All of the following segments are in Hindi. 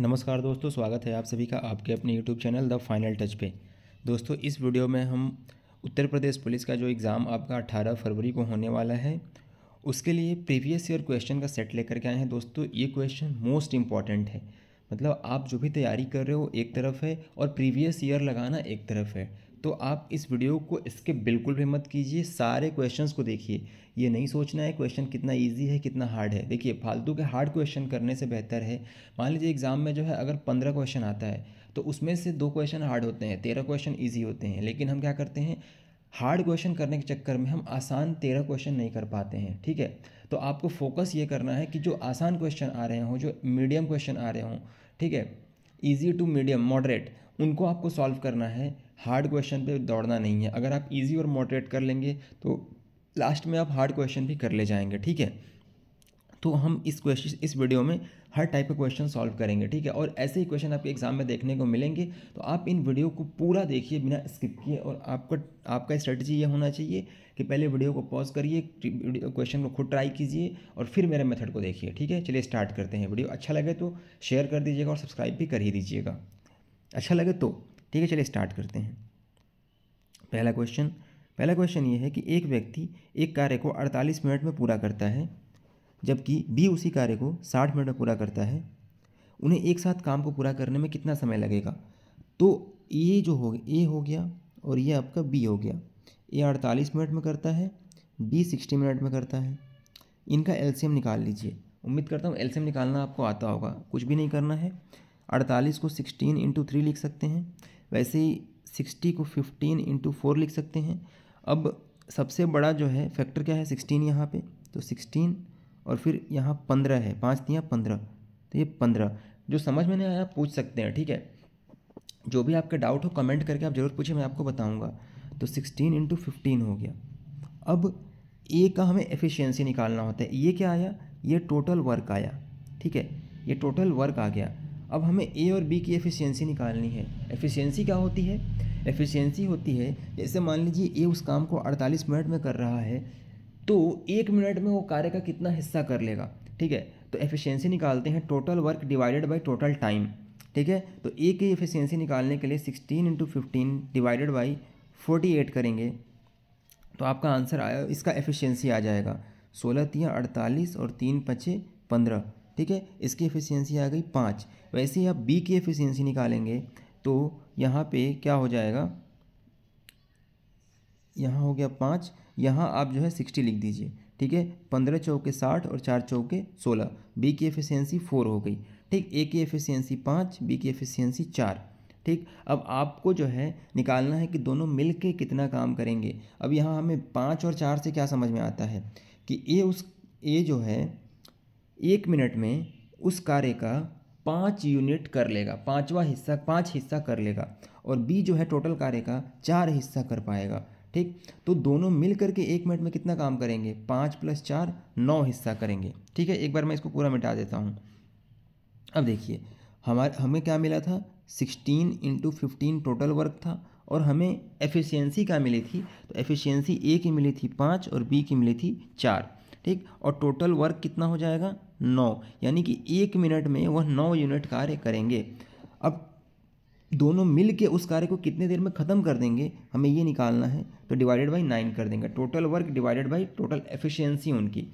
नमस्कार दोस्तों स्वागत है आप सभी का आपके अपने YouTube channel the final touch पे दोस्तों इस वीडियो में हम उत्तर प्रदेश पुलिस का जो एग्ज़ाम आपका 18 फरवरी को होने वाला है उसके लिए प्रीवियस ईयर क्वेश्चन का सेट लेकर के आए हैं दोस्तों ये क्वेश्चन मोस्ट इम्पॉर्टेंट है मतलब आप जो भी तैयारी कर रहे हो एक तरफ है और प्रीवियस ईयर लगाना एक तरफ है तो आप इस वीडियो को इसके बिल्कुल भी मत कीजिए सारे क्वेश्चंस को देखिए ये नहीं सोचना है क्वेश्चन कितना इजी है कितना हार्ड है देखिए फालतू के हार्ड क्वेश्चन करने से बेहतर है मान लीजिए एग्ज़ाम में जो है अगर पंद्रह क्वेश्चन आता है तो उसमें से दो क्वेश्चन हार्ड होते हैं तेरह क्वेश्चन ईजी होते हैं लेकिन हम क्या करते हैं हार्ड क्वेश्चन करने के चक्कर में हम आसान तेरह क्वेश्चन नहीं कर पाते हैं ठीक है तो आपको फोकस ये करना है कि जो आसान क्वेश्चन आ रहे हों जो मीडियम क्वेश्चन आ रहे हों ठीक है ईजी टू मीडियम मॉडरेट उनको आपको सॉल्व करना है हार्ड क्वेश्चन पे दौड़ना नहीं है अगर आप इजी और मॉडरेट कर लेंगे तो लास्ट में आप हार्ड क्वेश्चन भी कर ले जाएंगे ठीक है तो हम इस क्वेश्चन इस वीडियो में हर टाइप का क्वेश्चन सॉल्व करेंगे ठीक है और ऐसे ही क्वेश्चन आपके एग्जाम में देखने को मिलेंगे तो आप इन वीडियो को पूरा देखिए बिना स्किप किए और आपका आपका स्ट्रेटजी ये होना चाहिए कि पहले वीडियो को पॉज करिए क्वेश्चन को खुद ट्राई कीजिए और फिर मेरे मेथड को देखिए ठीक है चलिए स्टार्ट करते हैं वीडियो अच्छा लगे तो शेयर कर दीजिएगा और सब्सक्राइब भी कर ही दीजिएगा अच्छा लगे तो ठीक है चलिए स्टार्ट करते हैं पहला क्वेश्चन पहला क्वेश्चन ये है कि एक व्यक्ति एक कार्य को 48 मिनट में पूरा करता है जबकि बी उसी कार्य को 60 मिनट में पूरा करता है उन्हें एक साथ काम को पूरा करने में कितना समय लगेगा तो ये जो हो ए हो गया और ये आपका बी हो गया ए अड़तालीस मिनट में करता है बी सिक्सटी मिनट में करता है इनका एलसीएम निकाल लीजिए उम्मीद करता हूँ एलसीएम निकालना आपको आता होगा कुछ भी नहीं करना है अड़तालीस को सिक्सटीन इंटू थ्री लिख सकते हैं वैसे ही सिक्सटी को फिफ्टीन इंटू फोर लिख सकते हैं अब सबसे बड़ा जो है फैक्टर क्या है सिक्सटीन यहाँ पे तो सिक्सटीन और फिर यहाँ पंद्रह है पाँच दिया पंद्रह तो ये पंद्रह जो समझ में नहीं आया पूछ सकते हैं ठीक है जो भी आपका डाउट हो कमेंट करके आप ज़रूर पूछिए मैं आपको बताऊँगा तो सिक्सटीन इंटू फिफ्टीन हो गया अब ए का हमें एफिशियंसी निकालना होता है ये क्या आया ये टोटल वर्क आया ठीक है ये टोटल वर्क आ गया अब हमें ए और बी की एफिशिएंसी निकालनी है एफिशिएंसी क्या होती है एफिशिएंसी होती है जैसे मान लीजिए ए उस काम को 48 मिनट में कर रहा है तो एक मिनट में वो कार्य का कितना हिस्सा कर लेगा ठीक है तो एफिशिएंसी निकालते हैं total work divided by total time ठीक है तो ए की एफिशियंसी निकालने के लिए sixteen into fifteen divided by forty eight करेंगे तो आपका आंसर आया इसका एफिशियंसी आ जाएगा सोलह तीन अड़तालीस और तीन पचे पंद्रह ठीक है इसकी एफिशिएंसी आ गई पाँच वैसे ही आप बी की एफिशिएंसी निकालेंगे तो यहाँ पे क्या हो जाएगा यहाँ हो गया पाँच यहाँ आप जो है सिक्सटी लिख दीजिए ठीक है पंद्रह चौके साठ और चार चौके सोलह बी की एफिशिएंसी फोर हो गई ठीक ए की एफिशिएंसी पाँच बी की एफिशिएंसी चार ठीक अब आपको जो है निकालना है कि दोनों मिल के कितना काम करेंगे अब यहाँ हमें पाँच और चार से क्या समझ में आता है कि ए उस ए जो है एक मिनट में उस कार्य का पाँच यूनिट कर लेगा पाँचवा हिस्सा पाँच हिस्सा कर लेगा और बी जो है टोटल कार्य का चार हिस्सा कर पाएगा ठीक तो दोनों मिल करके एक मिनट में कितना काम करेंगे पाँच प्लस चार नौ हिस्सा करेंगे ठीक है एक बार मैं इसको पूरा मिटा देता हूँ अब देखिए हमारे हमें क्या मिला था sixteen into fifteen total work था और हमें एफिशिएंसी क्या मिली थी तो एफिशिएंसी ए की मिली थी पाँच और बी की मिली थी चार ठीक और टोटल वर्क कितना हो जाएगा नौ यानी कि एक मिनट में वह नौ यूनिट कार्य करेंगे अब दोनों मिल के उस कार्य को कितने देर में ख़त्म कर देंगे हमें ये निकालना है तो डिवाइडेड बाई नाइन कर देंगे total work divided by total efficiency उनकी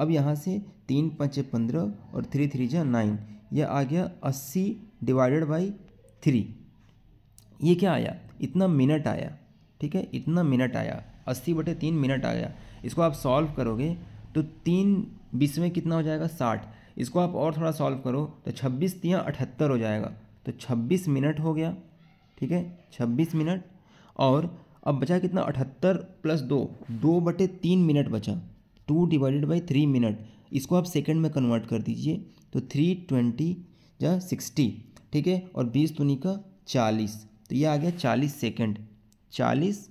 अब यहाँ से तीन पाँच पंद्रह और थ्री थ्री जा नाइन यह आ गया अस्सी डिवाइडेड बाई थ्री ये क्या आया इतना मिनट आया ठीक है इतना मिनट आया अस्सी बटे तीन मिनट आया इसको आप सॉल्व करोगे तो तीन बीस में कितना हो जाएगा साठ इसको आप और थोड़ा सॉल्व करो तो छब्बीस तिया अठहत्तर हो जाएगा तो छब्बीस मिनट हो गया ठीक है छब्बीस मिनट और अब बचा कितना अठहत्तर प्लस दो दो बटे तीन मिनट बचा two divided by three minute इसको आप सेकेंड में कन्वर्ट कर दीजिए तो थ्री ट्वेंटी या सिक्सटी ठीक है और बीस तुनी का चालीस तो ये आ गया चालीस सेकेंड चालीस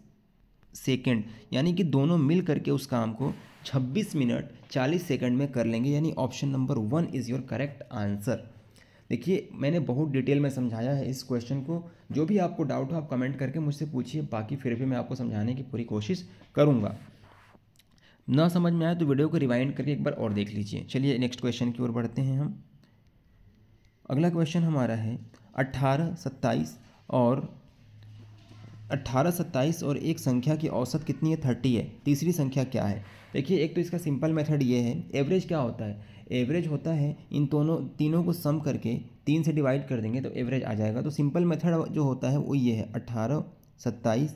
सेकेंड यानी कि दोनों मिल करके उस काम को छब्बीस मिनट चालीस सेकंड में कर लेंगे यानी option number one is your correct answer देखिए मैंने बहुत डिटेल में समझाया है इस क्वेश्चन को जो भी आपको डाउट हो आप कमेंट करके मुझसे पूछिए बाकी फिर भी मैं आपको समझाने की पूरी कोशिश करूँगा ना समझ में आए तो वीडियो को रिवाइंड करके एक बार और देख लीजिए चलिए नेक्स्ट क्वेश्चन की ओर बढ़ते हैं हम अगला क्वेश्चन हमारा है अट्ठारह सत्ताईस और अट्ठारह सत्ताईस और एक संख्या की औसत कितनी है थर्टी है तीसरी संख्या क्या है देखिए एक तो इसका सिंपल मेथड ये है एवरेज क्या होता है एवरेज होता है इन दोनों तीनों को सम करके तीन से डिवाइड कर देंगे तो एवरेज आ जाएगा तो सिंपल मेथड जो होता है वो ये है अट्ठारह सत्ताईस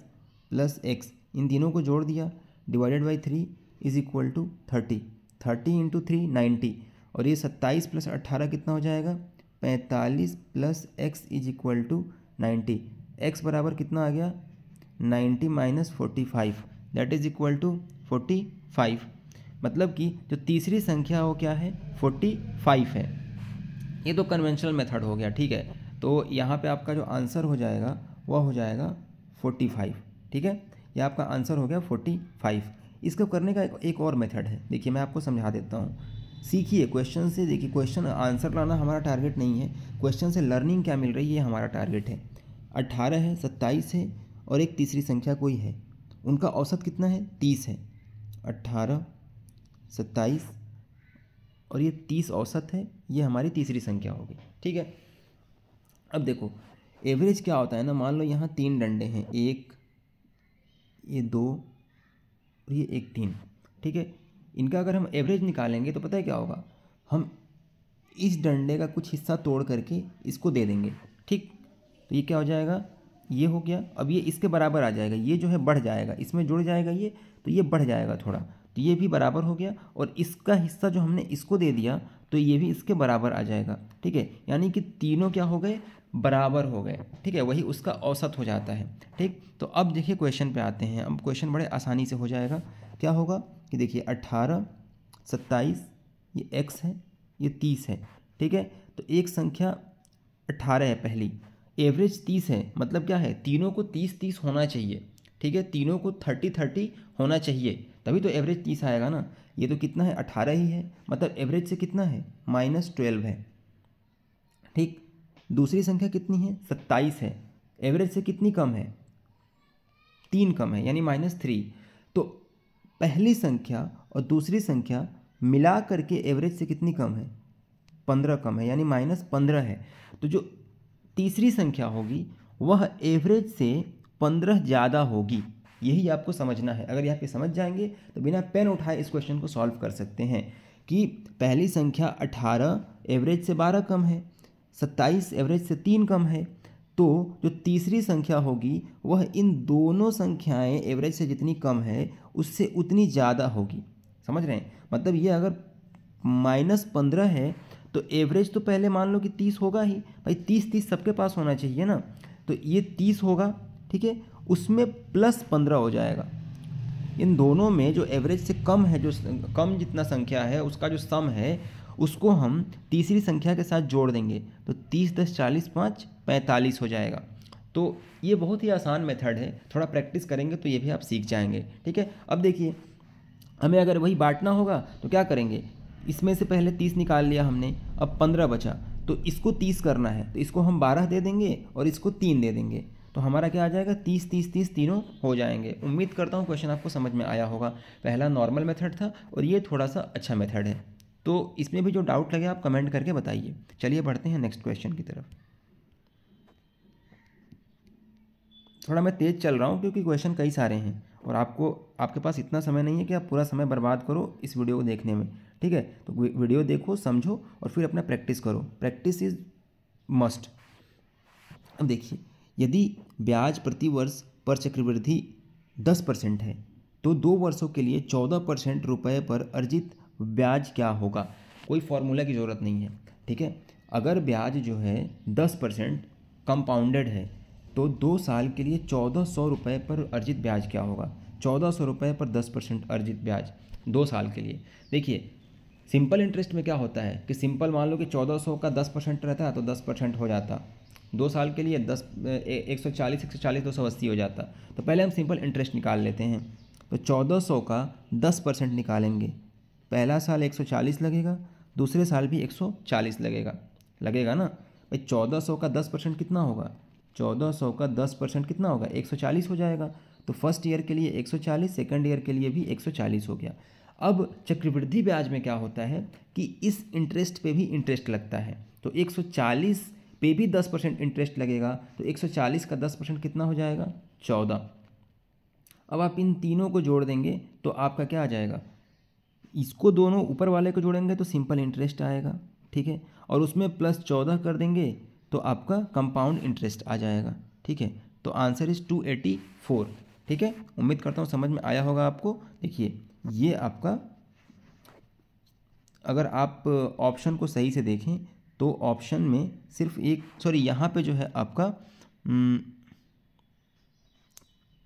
प्लस एक्स इन तीनों को जोड़ दिया divided by three is equal to thirty thirty into three ninety और ये सत्ताईस प्लस अट्ठारह कितना हो जाएगा पैंतालीस plus x is equal to ninety x बराबर कितना आ गया ninety minus forty five that is equal to forty five मतलब कि जो तीसरी संख्या वो क्या है फोर्टी फाइव है ये तो कन्वेंशनल मेथड हो गया ठीक है तो यहाँ पे आपका जो आंसर हो जाएगा वह हो जाएगा फोर्टी फाइव ठीक है यह आपका आंसर हो गया फोर्टी फाइव इसको करने का एक, एक और मेथड है देखिए मैं आपको समझा देता हूँ सीखिए क्वेश्चन से देखिए क्वेश्चन आंसर लाना हमारा टारगेट नहीं है क्वेश्चन से लर्निंग क्या मिल रही है हमारा टारगेट है अट्ठारह है सत्ताईस है और एक तीसरी संख्या कोई है उनका औसत कितना है तीस है अट्ठारह सत्ताईस और ये तीस औसत है ये हमारी तीसरी संख्या होगी ठीक है अब देखो एवरेज क्या होता है ना मान लो यहाँ तीन डंडे हैं एक ये दो और ये एक तीन ठीक है इनका अगर हम एवरेज निकालेंगे तो पता है क्या होगा हम इस डंडे का कुछ हिस्सा तोड़ करके इसको दे देंगे ठीक तो ये क्या हो जाएगा ये हो गया अब ये इसके बराबर आ जाएगा ये जो है बढ़ जाएगा इसमें जुड़ जाएगा ये तो ये बढ़ जाएगा थोड़ा तो ये भी बराबर हो गया और इसका हिस्सा जो हमने इसको दे दिया तो ये भी इसके बराबर आ जाएगा ठीक है यानी कि तीनों क्या हो गए बराबर हो गए ठीक है वही उसका औसत हो जाता है ठीक तो अब देखिए क्वेश्चन पे आते हैं अब क्वेश्चन बड़े आसानी से हो जाएगा क्या होगा कि देखिए अट्ठारह सत्ताईस ये एक्स है ये तीस है ठीक है तो एक संख्या अट्ठारह है पहली एवरेज तीस है मतलब क्या है तीनों को तीस तीस होना चाहिए ठीक है तीनों को थर्टी थर्टी होना चाहिए तभी तो एवरेज तीस आएगा ना ये तो कितना है अठारह ही है मतलब एवरेज से कितना है माइनस ट्वेल्व है ठीक दूसरी संख्या कितनी है सत्ताईस है एवरेज से कितनी कम है तीन कम है यानी माइनस थ्री तो पहली संख्या और दूसरी संख्या मिला करके एवरेज से कितनी कम है पंद्रह कम है यानी माइनस पंद्रह है तो जो तीसरी संख्या होगी वह एवरेज से पंद्रह ज़्यादा होगी यही आपको समझना है अगर यहाँ पे समझ जाएंगे तो बिना पेन उठाए इस क्वेश्चन को सॉल्व कर सकते हैं कि पहली संख्या अठारह एवरेज से बारह कम है सत्ताईस एवरेज से तीन कम है तो जो तीसरी संख्या होगी वह इन दोनों संख्याएं एवरेज से जितनी कम है उससे उतनी ज़्यादा होगी समझ रहे हैं मतलब ये अगर माइनस पंद्रह है तो एवरेज तो पहले मान लो कि तीस होगा ही भाई तीस तीस सबके पास होना चाहिए ना तो ये तीस होगा ठीक है उसमें प्लस पंद्रह हो जाएगा इन दोनों में जो एवरेज से कम है जो कम जितना संख्या है उसका जो सम है उसको हम तीसरी संख्या के साथ जोड़ देंगे तो तीस दस चालीस पाँच पैंतालीस हो जाएगा तो ये बहुत ही आसान मेथड है थोड़ा प्रैक्टिस करेंगे तो ये भी आप सीख जाएंगे ठीक है अब देखिए हमें अगर वही बांटना होगा तो क्या करेंगे इसमें से पहले तीस निकाल लिया हमने अब पंद्रह बचा तो इसको तीस करना है तो इसको हम बारह दे देंगे और इसको तीन दे देंगे तो हमारा क्या आ जाएगा तीस तीस तीस तीनों हो जाएंगे उम्मीद करता हूँ क्वेश्चन आपको समझ में आया होगा पहला नॉर्मल मेथड था और ये थोड़ा सा अच्छा मेथड है तो इसमें भी जो डाउट लगे आप कमेंट करके बताइए चलिए बढ़ते हैं नेक्स्ट क्वेश्चन की तरफ थोड़ा मैं तेज़ चल रहा हूँ क्योंकि क्वेश्चन कई सारे हैं और आपको आपके पास इतना समय नहीं है कि आप पूरा समय बर्बाद करो इस वीडियो को देखने में ठीक है तो वीडियो देखो समझो और फिर अपना प्रैक्टिस करो प्रैक्टिस इज मस्ट अब देखिए यदि ब्याज प्रति वर्ष पर चक्रवृद्धि दस परसेंट है तो दो वर्षों के लिए चौदह परसेंट रुपये पर अर्जित ब्याज क्या होगा कोई फॉर्मूला की ज़रूरत नहीं है ठीक है अगर ब्याज जो है दस परसेंट कंपाउंडेड है तो दो साल के लिए चौदह सौ रुपये पर अर्जित ब्याज क्या होगा चौदह सौ रुपये पर दस परसेंट अर्जित ब्याज दो साल के लिए देखिए सिंपल इंटरेस्ट में क्या होता है कि सिंपल मान लो कि चौदह सौ का दस परसेंट रहता है तो दस परसेंट हो जाता दो साल के लिए दस एक सौ चालीस एक सौ चालीस दो सौ अस्सी हो जाता तो पहले हम सिंपल इंटरेस्ट निकाल लेते हैं तो चौदह सौ का दस परसेंट निकालेंगे पहला साल एक सौ चालीस लगेगा दूसरे साल भी एक सौ चालीस लगेगा लगेगा ना भाई चौदह सौ का दस परसेंट कितना होगा चौदह सौ का दस परसेंट कितना होगा एक सौ चालीस हो जाएगा तो फर्स्ट ईयर के लिए एक सौ चालीस सेकेंड ईयर के लिए भी एक सौ चालीस हो गया अब चक्रवृद्धि ब्याज में क्या होता है कि इस इंटरेस्ट पे भी इंटरेस्ट लगता है तो एक सौ चालीस पे भी दस परसेंट इंटरेस्ट लगेगा तो एक सौ चालीस का दस परसेंट कितना हो जाएगा चौदह अब आप इन तीनों को जोड़ देंगे तो आपका क्या आ जाएगा इसको दोनों ऊपर वाले को जोड़ेंगे तो सिंपल इंटरेस्ट आएगा ठीक है और उसमें प्लस चौदह कर देंगे तो आपका कंपाउंड इंटरेस्ट आ जाएगा ठीक है तो answer is two eighty four ठीक है उम्मीद करता हूँ समझ में आया होगा आपको देखिए ये आपका अगर आप ऑप्शन को सही से देखें तो ऑप्शन में सिर्फ एक सॉरी यहाँ पे जो है आपका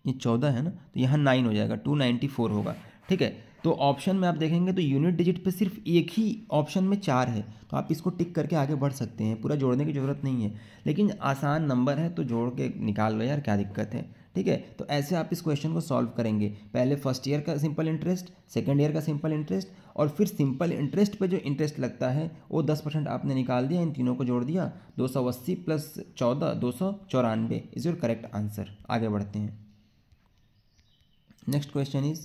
ये चौदह है ना तो यहाँ नाइन हो जाएगा टू नाइन्टी फोर होगा ठीक है तो ऑप्शन में आप देखेंगे तो यूनिट डिजिट पे सिर्फ एक ही ऑप्शन में चार है तो आप इसको टिक करके आगे बढ़ सकते हैं पूरा जोड़ने की ज़रूरत नहीं है लेकिन आसान नंबर है तो जोड़ के निकाल लो यार क्या दिक्कत है ठीक है तो ऐसे आप इस क्वेश्चन को सॉल्व करेंगे पहले फर्स्ट ईयर का सिंपल इंटरेस्ट सेकेंड ईयर का सिंपल इंटरेस्ट और फिर सिंपल इंटरेस्ट पर जो इंटरेस्ट लगता है वो दस परसेंट आपने निकाल दिया इन तीनों को जोड़ दिया दो सौ अस्सी प्लस चौदह दो सौ इज़ योर करेक्ट आंसर आगे बढ़ते हैं नेक्स्ट क्वेश्चन इज़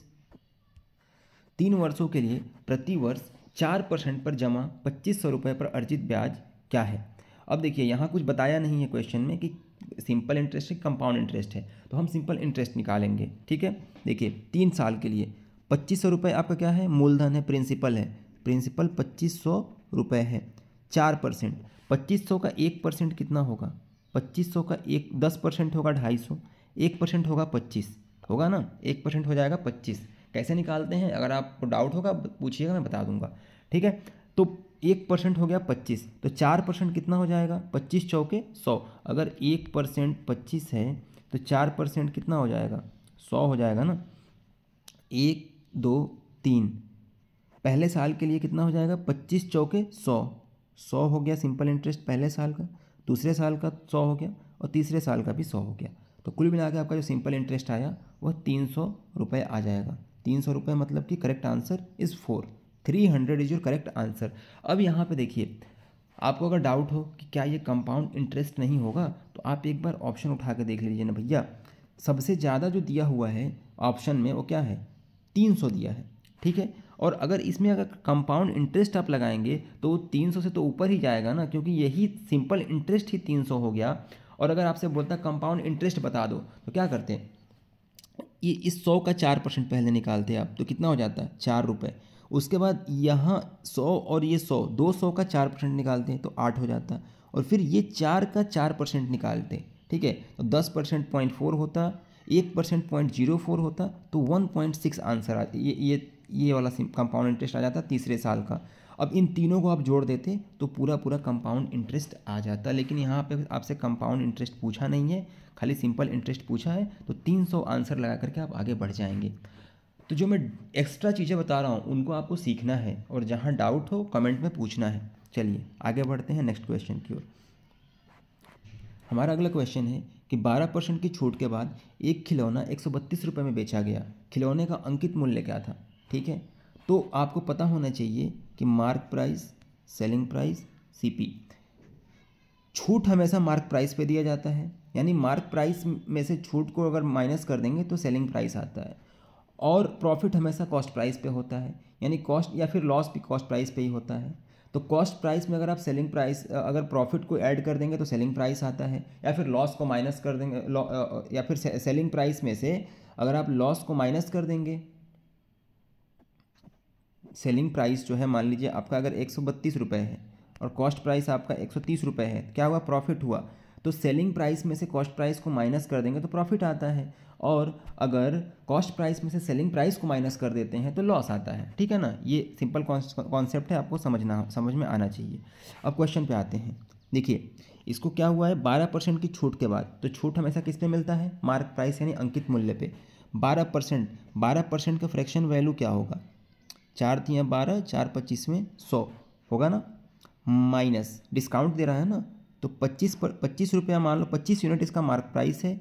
तीन वर्षों के लिए प्रतिवर्ष चार परसेंट पर जमा पच्चीस सौ रुपये पर अर्जित ब्याज क्या है अब देखिए यहाँ कुछ बताया नहीं है क्वेश्चन में कि सिंपल इंटरेस्ट है कंपाउंड इंटरेस्ट है तो हम सिंपल इंटरेस्ट निकालेंगे ठीक है देखिए तीन साल के लिए पच्चीस सौ रुपये आपका क्या है मूलधन है प्रिंसिपल है प्रिंसिपल पच्चीस सौ रुपये है चार परसेंट पच्चीस सौ का एक परसेंट कितना होगा पच्चीस सौ का एक दस परसेंट होगा ढाई सौ एक परसेंट होगा पच्चीस होगा ना एक परसेंट हो जाएगा पच्चीस कैसे निकालते हैं अगर आपको डाउट होगा पूछिएगा मैं बता दूंगा ठीक है तो एक परसेंट हो गया पच्चीस तो चार परसेंट कितना हो जाएगा पच्चीस चौके सौ अगर एक परसेंट पच्चीस है तो चार परसेंट कितना हो जाएगा सौ हो जाएगा ना एक दो तीन पहले साल के लिए कितना हो जाएगा पच्चीस चौके सौ सौ हो गया सिंपल इंटरेस्ट पहले साल का दूसरे साल का सौ हो गया और तीसरे साल का भी सौ हो गया तो कुल मिला के आपका जो सिंपल इंटरेस्ट आया वह तीन सौ रुपये आ जाएगा तीन सौ रुपये मतलब कि correct answer is four three hundred is your correct answer अब यहाँ पे देखिए आपको अगर डाउट हो कि क्या ये कंपाउंड इंटरेस्ट नहीं होगा तो आप एक बार ऑप्शन उठा के देख लीजिए ना भैया सबसे ज़्यादा जो दिया हुआ है ऑप्शन में वो क्या है तीन सौ दिया है ठीक है और अगर इसमें अगर कंपाउंड इंटरेस्ट आप लगाएंगे तो वो तीन सौ से तो ऊपर ही जाएगा ना क्योंकि यही सिंपल इंटरेस्ट ही तीन सौ हो गया और अगर आपसे बोलता कंपाउंड इंटरेस्ट बता दो तो क्या करते हैं ये इस सौ का चार परसेंट पहले निकालते आप तो कितना हो जाता है चार रुपये उसके बाद यहाँ सौ और ये सौ दो सौ का चार परसेंट निकालते हैं तो आठ हो जाता है और फिर ये चार का चार परसेंट निकालते ठीक है तो दस परसेंट पॉइंट फोर होता एक परसेंट पॉइंट जीरो फोर होता तो वन पॉइंट सिक्स आंसर आता ये ये ये वाला कंपाउंड इंटरेस्ट आ जाता तीसरे साल का अब इन तीनों को आप जोड़ देते तो पूरा पूरा कंपाउंड इंटरेस्ट आ जाता लेकिन यहाँ पे आपसे कंपाउंड इंटरेस्ट पूछा नहीं है खाली सिंपल इंटरेस्ट पूछा है तो 300 आंसर लगा करके आप आगे बढ़ जाएंगे तो जो मैं एक्स्ट्रा चीज़ें बता रहा हूँ उनको आपको सीखना है और जहाँ डाउट हो कमेंट में पूछना है चलिए आगे बढ़ते हैं नेक्स्ट क्वेश्चन की ओर हमारा अगला क्वेश्चन है कि 12 परसेंट की छूट के बाद एक खिलौना एक सौ में बेचा गया खिलौने का अंकित मूल्य क्या था ठीक है तो आपको पता होना चाहिए कि mark price selling price CP छूट हमेशा मार्क प्राइस पे दिया जाता है यानी मार्क प्राइस में से छूट को अगर माइनस कर देंगे तो सेलिंग प्राइस आता है और प्रॉफिट हमेशा कॉस्ट प्राइस पे होता है यानी कॉस्ट या फिर लॉस भी कॉस्ट प्राइस पे ही होता है तो कॉस्ट प्राइस में अगर आप सेलिंग प्राइस अगर प्रॉफिट को ऐड कर देंगे तो सेलिंग प्राइस आता है या फिर लॉस को माइनस कर देंगे या फिर सेलिंग प्राइस में से अगर आप लॉस को माइनस कर देंगे सेलिंग प्राइस जो है मान लीजिए आपका अगर एक सौ है और कॉस्ट प्राइस आपका एक सौ है क्या हुआ प्रॉफिट हुआ तो सेलिंग प्राइस में से कॉस्ट प्राइस को माइनस कर देंगे तो प्रॉफिट आता है और अगर कॉस्ट प्राइस में से सेलिंग प्राइस को माइनस कर देते हैं तो लॉस आता है ठीक है ना ये सिंपल कॉन्सेप्ट है आपको समझना समझ में आना चाहिए अब क्वेश्चन पे आते हैं देखिए इसको क्या हुआ है बारह परसेंट की छूट के बाद तो छूट हमेशा किस पे मिलता है मार्क प्राइस यानी अंकित मूल्य पे बारह परसेंट बारह परसेंट का फ्रैक्शन वैल्यू क्या होगा चार थियाँ बारह चार पच्चीस में सौ होगा ना माइनस डिस्काउंट दे रहा है ना तो पच्चीस पर पच्चीस रुपया मान लो पच्चीस यूनिट इसका मार्क प्राइस है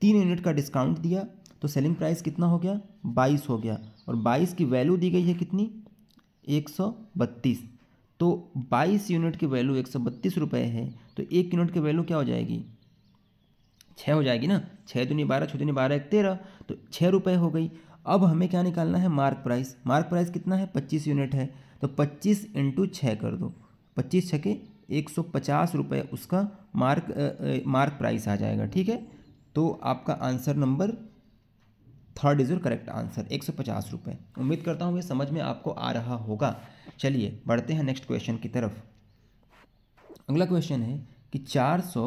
तीन यूनिट का डिस्काउंट दिया तो सेलिंग प्राइस कितना हो गया बाईस हो गया और बाईस की वैल्यू दी गई है कितनी एक सौ बत्तीस तो बाईस यूनिट की वैल्यू एक सौ बत्तीस रुपये है तो एक यूनिट की वैल्यू क्या हो जाएगी छः हो जाएगी ना छः दूनी बारह छः दूनी बारह एक तेरह तो छः रुपये हो गई अब हमें क्या निकालना है मार्क प्राइस मार्क प्राइस कितना है पच्चीस यूनिट है तो पच्चीस इंटू छः कर दो पच्चीस छः के एक सौ पचास रुपये उसका मार्क आ, मार्क प्राइस आ जाएगा ठीक है तो आपका answer number third is your correct answer एक सौ पचास रुपये उम्मीद करता हूँ ये समझ में आपको आ रहा होगा चलिए बढ़ते हैं नेक्स्ट क्वेश्चन की तरफ अगला क्वेश्चन है कि चार सौ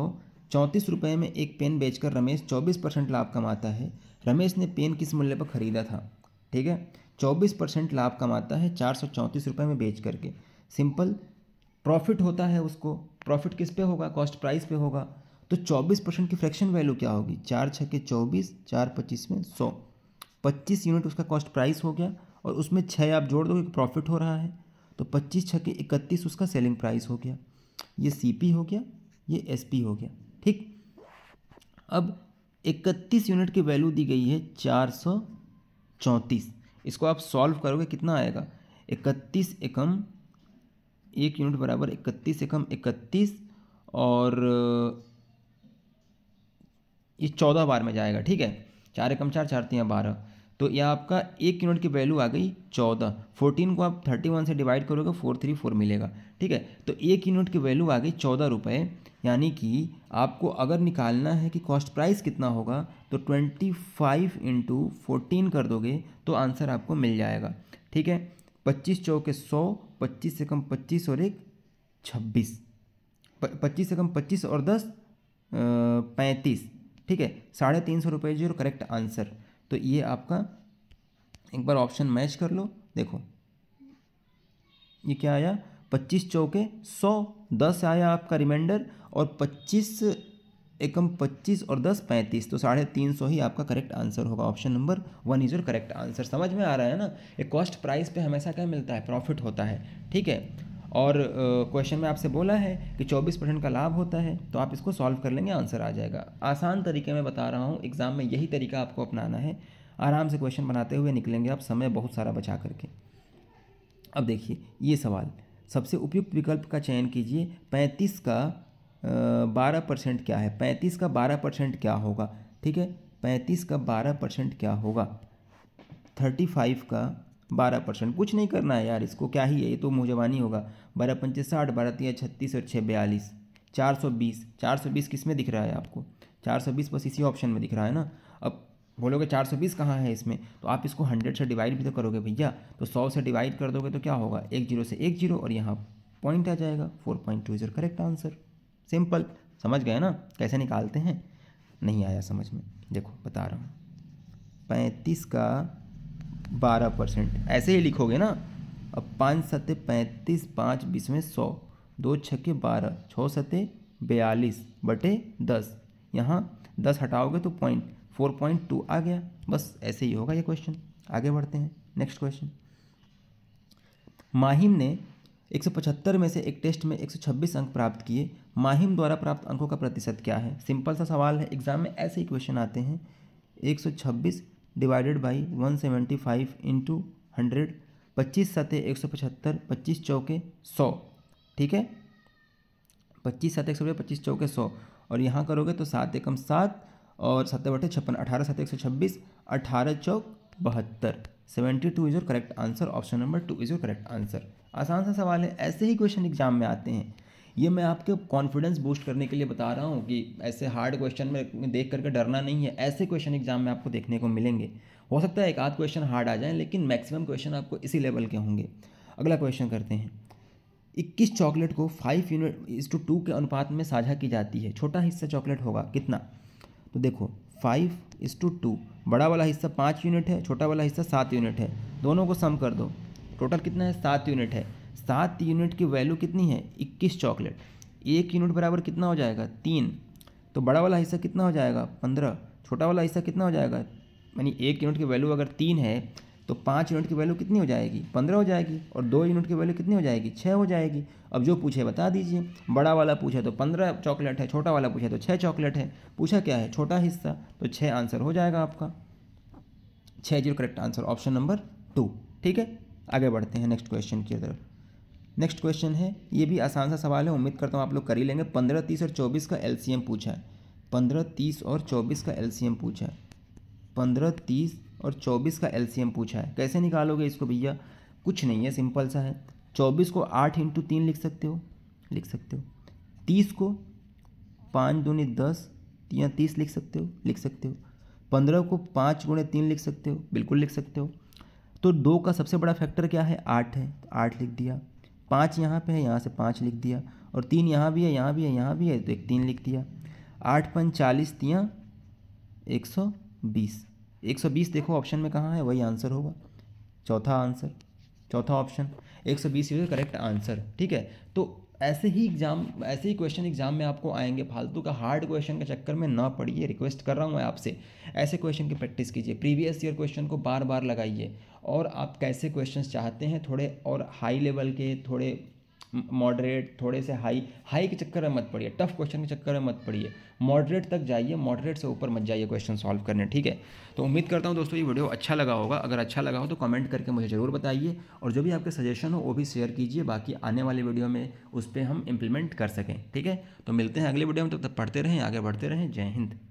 चौंतीस रुपये में एक पेन बेचकर रमेश चौबीस परसेंट लाभ कमाता है रमेश ने पेन किस मूल्य पर खरीदा था ठीक है चौबीस परसेंट लाभ कमाता है चार सौ चौंतीस रुपये में बेच करके सिंपल प्रॉफिट होता है उसको प्रॉफिट किस पे होगा कॉस्ट प्राइस पे होगा तो चौबीस परसेंट की फ्रैक्शन वैल्यू क्या होगी चार छः के चौबीस चार पच्चीस में सौ पच्चीस यूनिट उसका कॉस्ट प्राइस हो गया और उसमें छः आप जोड़ दोगे प्रॉफिट हो रहा है तो पच्चीस छः के इकतीस उसका सेलिंग प्राइस हो गया ये सी हो गया ये एस हो गया ठीक अब इकतीस यूनिट की वैल्यू दी गई है चार सौ चौंतीस इसको आप सॉल्व करोगे कितना आएगा इकतीस एकम एक यूनिट बराबर इकतीस एकम इकतीस और ये चौदह बार में जाएगा ठीक है चार एकम चार चार तीन बारह तो यह आपका एक यूनिट की वैल्यू आ गई चौदह फोर्टीन को आप थर्टी वन से डिवाइड करोगे फोर थ्री फोर मिलेगा ठीक है तो एक यूनिट की वैल्यू आ गई चौदह रुपये यानी कि आपको अगर निकालना है कि कॉस्ट प्राइस कितना होगा तो ट्वेंटी फाइव इंटू फोर्टीन कर दोगे तो आंसर आपको मिल जाएगा ठीक है पच्चीस चौके सौ पच्चीस से कम पच्चीस और एक छब्बीस पच्चीस से कम पच्चीस और दस पैंतीस ठीक है साढ़े तीन सौ रुपये जो करेक्ट आंसर तो ये आपका एक बार ऑप्शन मैच कर लो देखो ये क्या आया पच्चीस चौके सौ दस आया आपका रिमाइंडर और पच्चीस एकम पच्चीस और दस पैंतीस तो साढ़े तीन सौ ही आपका करेक्ट आंसर होगा option number one is your correct answer समझ में आ रहा है ना ये कॉस्ट प्राइस पे हमेशा क्या मिलता है प्रॉफिट होता है ठीक है और क्वेश्चन में आपसे बोला है कि 24 परसेंट का लाभ होता है तो आप इसको सॉल्व कर लेंगे आंसर आ जाएगा आसान तरीके में बता रहा हूँ एग्ज़ाम में यही तरीका आपको अपनाना है आराम से क्वेश्चन बनाते हुए निकलेंगे आप समय बहुत सारा बचा करके अब देखिए ये सवाल सबसे उपयुक्त विकल्प का चयन कीजिए पैंतीस का बारह परसेंट क्या है पैंतीस का बारह परसेंट क्या होगा ठीक है पैंतीस का बारह परसेंट क्या होगा थर्टी फाइव का बारह परसेंट कुछ नहीं करना है यार इसको क्या ही है ये तो मुझे जवानी होगा बारह पंचे साठ बारह तीन छत्तीस और छः बयालीस चार सौ बीस चार सौ बीस किस में दिख रहा है आपको चार सौ बीस बस इसी ऑप्शन में दिख रहा है ना अब बोलोगे चार सौ बीस कहाँ है इसमें तो आप इसको हंड्रेड से डिवाइड भी तो करोगे भैया तो सौ से डिवाइड कर दोगे तो क्या होगा एक जीरो से एक जीरो और यहाँ पॉइंट आ जाएगा four point two is your correct answer simple समझ गए ना कैसे निकालते हैं नहीं आया समझ में देखो बता रहा हूँ पैंतीस का बारह परसेंट ऐसे ही लिखोगे ना अब पाँच सत्य पैंतीस पाँच बीस में सौ दो के बारह छः सत्य बयालीस बटे दस यहाँ दस हटाओगे तो पॉइंट फोर पॉइंट टू आ गया बस ऐसे ही होगा ये क्वेश्चन आगे बढ़ते हैं नेक्स्ट क्वेश्चन माहिम ने एक सौ पचहत्तर में से एक टेस्ट में एक सौ छब्बीस अंक प्राप्त किए माहिम द्वारा प्राप्त अंकों का प्रतिशत क्या है सिंपल सा सवाल है एग्जाम में ऐसे ही क्वेश्चन आते हैं एक सौ छब्बीस divided by one seventy five into hundred पच्चीस सते एक सौ पचहत्तर पच्चीस चौके सौ ठीक है पच्चीस सत एक सौ पच्चीस चौके सौ और यहाँ करोगे तो सात एकम सात और सत्तर बटे छप्पन अठारह सत एक सौ छब्बीस अठारह चौक बहत्तर seventy two is your correct answer option number two is your correct answer आसान सा सवाल है ऐसे ही क्वेश्चन एग्जाम में आते हैं ये मैं आपके कॉन्फिडेंस बूस्ट करने के लिए बता रहा हूँ कि ऐसे हार्ड क्वेश्चन में देख करके डरना नहीं है ऐसे क्वेश्चन एग्जाम में आपको देखने को मिलेंगे हो सकता है एक आध क्वेश्चन हार्ड आ जाए लेकिन मैक्सिमम क्वेश्चन आपको इसी लेवल के होंगे अगला क्वेश्चन करते हैं इक्कीस चॉकलेट को five unit is to two के अनुपात में साझा की जाती है छोटा हिस्सा चॉकलेट होगा कितना तो देखो फाइव इस टू टू बड़ा वाला हिस्सा पाँच यूनिट है छोटा वाला हिस्सा सात यूनिट है दोनों को सम कर दो टोटल कितना है सात यूनिट है सात यूनिट की वैल्यू कितनी है इक्कीस चॉकलेट एक यूनिट बराबर कितना हो जाएगा तीन तो बड़ा वाला हिस्सा कितना हो जाएगा पंद्रह छोटा वाला हिस्सा कितना हो जाएगा यानी एक यूनिट की वैल्यू अगर तीन है तो पाँच यूनिट की वैल्यू कितनी हो जाएगी पंद्रह हो जाएगी और दो यूनिट की वैल्यू कितनी हो जाएगी छः हो जाएगी अब जो पूछे बता दीजिए बड़ा वाला पूछा तो पंद्रह चॉकलेट है छोटा वाला पूछा तो छः चॉकलेट है पूछा क्या है छोटा हिस्सा तो छः आंसर हो जाएगा आपका छः zero correct answer option number two ठीक है आगे बढ़ते हैं नेक्स्ट क्वेश्चन की तरफ नेक्स्ट क्वेश्चन है ये भी आसान सा सवाल है उम्मीद करता हूँ आप लोग कर ही लेंगे पंद्रह तीस और चौबीस का एल पूछा है पंद्रह तीस और चौबीस का एल पूछा है पंद्रह तीस और चौबीस का एलसीएम पूछा है कैसे निकालोगे इसको भैया कुछ नहीं है सिंपल सा है चौबीस को आठ इंटू तीन लिख सकते हो लिख सकते हो तीस को पाँच दूनी दस या तीस लिख सकते हो लिख सकते हो पंद्रह को पाँच गुणे तीन लिख सकते हो बिल्कुल लिख सकते हो तो दो का सबसे बड़ा फैक्टर क्या है आठ है तो आठ लिख दिया पाँच यहाँ पे है यहाँ से पाँच लिख दिया और तीन यहाँ भी है यहाँ भी है यहाँ भी है तो एक तीन लिख दिया आठ पन चालीस तिया एक सौ बीस एक सौ बीस देखो ऑप्शन में कहाँ है वही आंसर होगा चौथा आंसर चौथा ऑप्शन एक सौ बीस करेक्ट आंसर ठीक है तो ऐसे ही एग्जाम ऐसे ही क्वेश्चन एग्जाम में आपको आएंगे फालतू का हार्ड क्वेश्चन के चक्कर में ना पढ़िए रिक्वेस्ट कर रहा हूँ मैं आपसे ऐसे क्वेश्चन की प्रैक्टिस कीजिए प्रीवियस ईयर क्वेश्चन को बार बार लगाइए और आप कैसे क्वेश्चन चाहते हैं थोड़े और हाई लेवल के थोड़े मॉडरेट थोड़े से हाई हाई के चक्कर में मत पड़िए टफ क्वेश्चन के चक्कर में मत पड़िए मॉडरेट तक जाइए मॉडरेट से ऊपर मत जाइए क्वेश्चन सॉल्व करने ठीक है तो उम्मीद करता हूँ दोस्तों ये वीडियो अच्छा लगा होगा अगर अच्छा लगा हो तो कमेंट करके मुझे ज़रूर बताइए और जो भी आपके सजेशन हो वो भी शेयर कीजिए बाकी आने वाले वीडियो में उस पर हम इम्प्लीमेंट कर सकें ठीक है तो मिलते हैं अगले वीडियो में तब तक पढ़ते रहें आगे बढ़ते रहें जय हिंद